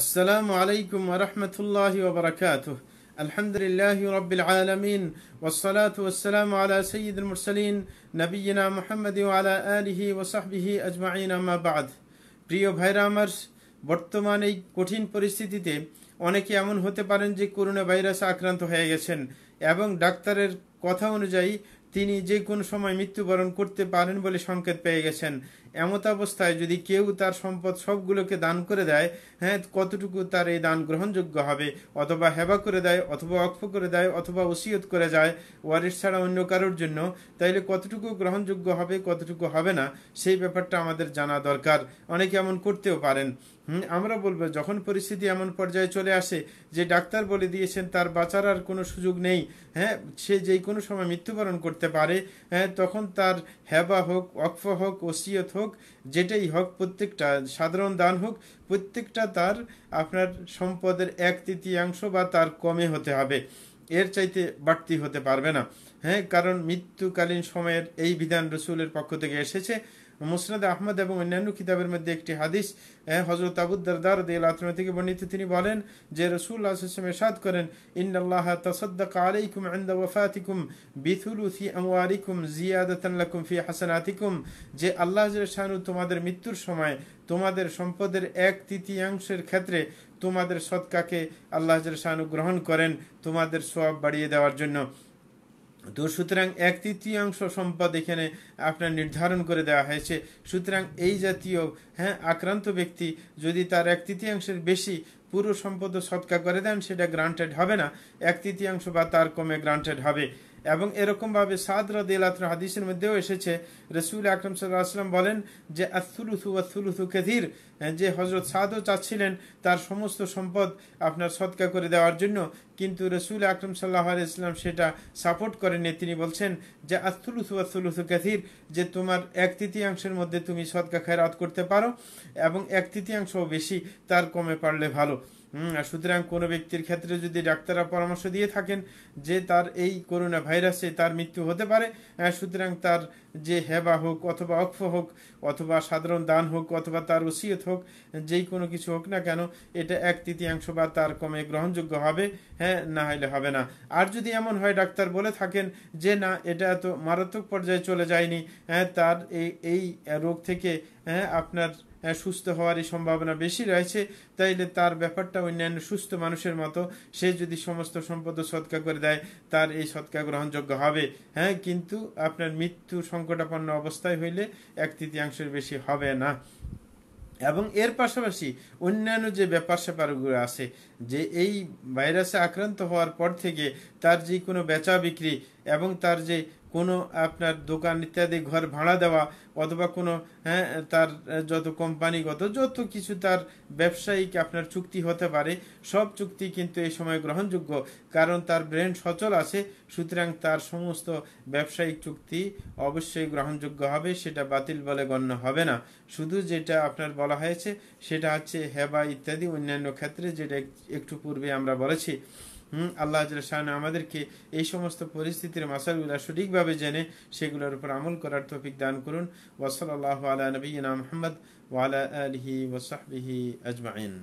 আসসালামু আলাইকুম রহমতুল্লাহ ওবরাকাত আলহামদুলিল্লাহ রবিল আলমিন ওসলাত ওসালাম আলা সঈদুল মুরসলিন নবীনা মোহাম্মদ আলা আলহি ওসাহবিহি আজমাইন আমাবাদ প্রিয় ভাইরা আমার বর্তমান এই কঠিন পরিস্থিতিতে অনেকে এমন হতে পারেন যে করোনা ভাইরাসে আক্রান্ত হয়ে গেছেন এবং ডাক্তারের কথা অনুযায়ী তিনি যে কোনো সময় মৃত্যুবরণ করতে পারেন বলে সংকেত পেয়ে গেছেন এমত অবস্থায় যদি কেউ তার সম্পদ সবগুলোকে দান করে দেয় হ্যাঁ কতটুকু তার এই দান গ্রহণযোগ্য হবে অথবা হেবা করে দেয় অথবা অক্ষ করে দেয় অথবা ওসিয়ত করে যায় ওয়ারিস ছাড়া অন্য কারোর জন্য তাইলে কতটুকু গ্রহণযোগ্য হবে কতটুকু হবে না সেই ব্যাপারটা আমাদের জানা দরকার অনেকে এমন করতেও পারেন আমরা বলবো যখন পরিস্থিতি এমন পর্যায়ে চলে আসে যে ডাক্তার বলে দিয়েছেন তার বাঁচার আর কোনো সুযোগ নেই হ্যাঁ সে যে কোনো সময় মৃত্যুবরণ করতে পারে হ্যাঁ তখন তার হেবা হোক অক্ষ হোক ওসিয়ত হোক হোক যেটাই হোক প্রত্যেকটা সাধারণ দান হোক প্রত্যেকটা তার আপনার সম্পদের এক তৃতীয়াংশ বা তার কমে হতে হবে এর চাইতে বাড়তি হতে পারবে না হ্যাঁ কারণ মৃত্যুকালীন সময়ের এই বিধান রসুলের পক্ষ থেকে এসেছে মুসনাদ আহমদ এবং অন্যান্য কিতাবের মধ্যে একটি হাদিস হজরত হ্যাঁ, আবুদ্দারদার দিয়ালাতমা থেকে বর্ণিত তিনি বলেন যে রসুল আসলাম এরশাদ করেন ইন্নাল্লাহ তাসাদ্দাক আলাইকুম আন্দা ওয়াফাতিকুম বিথুলুথি আমওয়ারিকুম জিয়াদাতাল্লাকুম ফি হাসানাতিকুম যে আল্লাহ শাহানু তোমাদের মৃত্যুর সময় তোমাদের সম্পদের এক তৃতীয়াংশের ক্ষেত্রে তোমাদের সৎকাকে আল্লাহ শাহানু গ্রহণ করেন তোমাদের সব বাড়িয়ে দেওয়ার জন্য তো সুতরাং এক তৃতীয়াংশ সম্পদ এখানে আপনার নির্ধারণ করে দেওয়া হয়েছে সুতরাং এই জাতীয় হ্যাঁ আক্রান্ত ব্যক্তি যদি তার এক তৃতীয়াংশের বেশি পুরো সম্পদ সৎকা করে দেন সেটা গ্রান্টেড হবে না এক তৃতীয়াংশ বা তার কমে গ্রান্টেড হবে এবং এরকমভাবে সাদরা দেলাত্র হাদিসের মধ্যেও এসেছে রসুল আকরম সাল্লাম বলেন যে আথুলুথু আথুলুথু কেধির যে হজরত সাদও চাচ্ছিলেন তার সমস্ত সম্পদ আপনার সৎকা করে দেওয়ার জন্য কিন্তু রসুল আকরম সাল্লাহ ইসলাম সেটা সাপোর্ট করেনি তিনি বলছেন যে আস্তুলুসু আস্তুলুসু ক্যাথির যে তোমার এক তৃতীয়াংশের মধ্যে তুমি সদকা খায়রাত করতে পারো এবং এক তৃতীয়াংশ বেশি তার কমে পারলে ভালো সুতরাং কোনো ব্যক্তির ক্ষেত্রে যদি ডাক্তাররা পরামর্শ দিয়ে থাকেন যে তার এই করোনা ভাইরাসে তার মৃত্যু হতে পারে সুতরাং তার যে হেবা হোক অথবা অক্ষ হোক অথবা সাধারণ দান হোক অথবা তার ওসিয়ত হোক যেই কোনো কিছু হোক না কেন এটা এক তৃতীয়াংশ বা তার কমে গ্রহণযোগ্য হবে হ্যাঁ না হলে হবে না আর যদি এমন হয় ডাক্তার বলে থাকেন যে না এটা এত মারাত্মক পর্যায়ে চলে যায়নি হ্যাঁ তার এই এই রোগ থেকে হ্যাঁ আপনার হ্যাঁ, সুস্থ হওয়ারই সম্ভাবনা বেশি রয়েছে তাইলে তার ব্যাপারটা অন্যান্য সুস্থ মানুষের মতো সে যদি সমস্ত সম্পদ সৎকা করে দেয় তার এই সৎকা গ্রহণযোগ্য হবে হ্যাঁ কিন্তু আপনার মৃত্যু সংকটাপন্ন অবস্থায় হইলে এক তৃতীয়াংশের বেশি হবে না এবং এর পাশাপাশি অন্যান্য যে ব্যাপার স্যাপারগুলো আছে যে এই ভাইরাসে আক্রান্ত হওয়ার পর থেকে তার যে কোনো বেচা বিক্রি এবং তার যে কোনো আপনার দোকান ইত্যাদি ঘর ভাড়া দেওয়া অথবা কোনো হ্যাঁ তার যত কোম্পানিগত যত কিছু তার ব্যবসায়িক আপনার চুক্তি হতে পারে সব চুক্তি কিন্তু এই সময় গ্রহণযোগ্য কারণ তার ব্রেন সচল আছে সুতরাং তার সমস্ত ব্যবসায়িক চুক্তি অবশ্যই গ্রহণযোগ্য হবে সেটা বাতিল বলে গণ্য হবে না শুধু যেটা আপনার বলা হয়েছে সেটা হচ্ছে হেবা ইত্যাদি অন্যান্য ক্ষেত্রে যেটা একটু পূর্বে আমরা বলেছি হুম আল্লাহ শাহান আমাদেরকে এই সমস্ত পরিস্থিতির মাসালগুলা সঠিকভাবে জেনে সেগুলোর উপর আমল করার তফিক দান করুন ওসল আল্লাহ আলা নবীনা মোহাম্মদ ওয়ালা আলহি ওসাহবিহি আজমাইন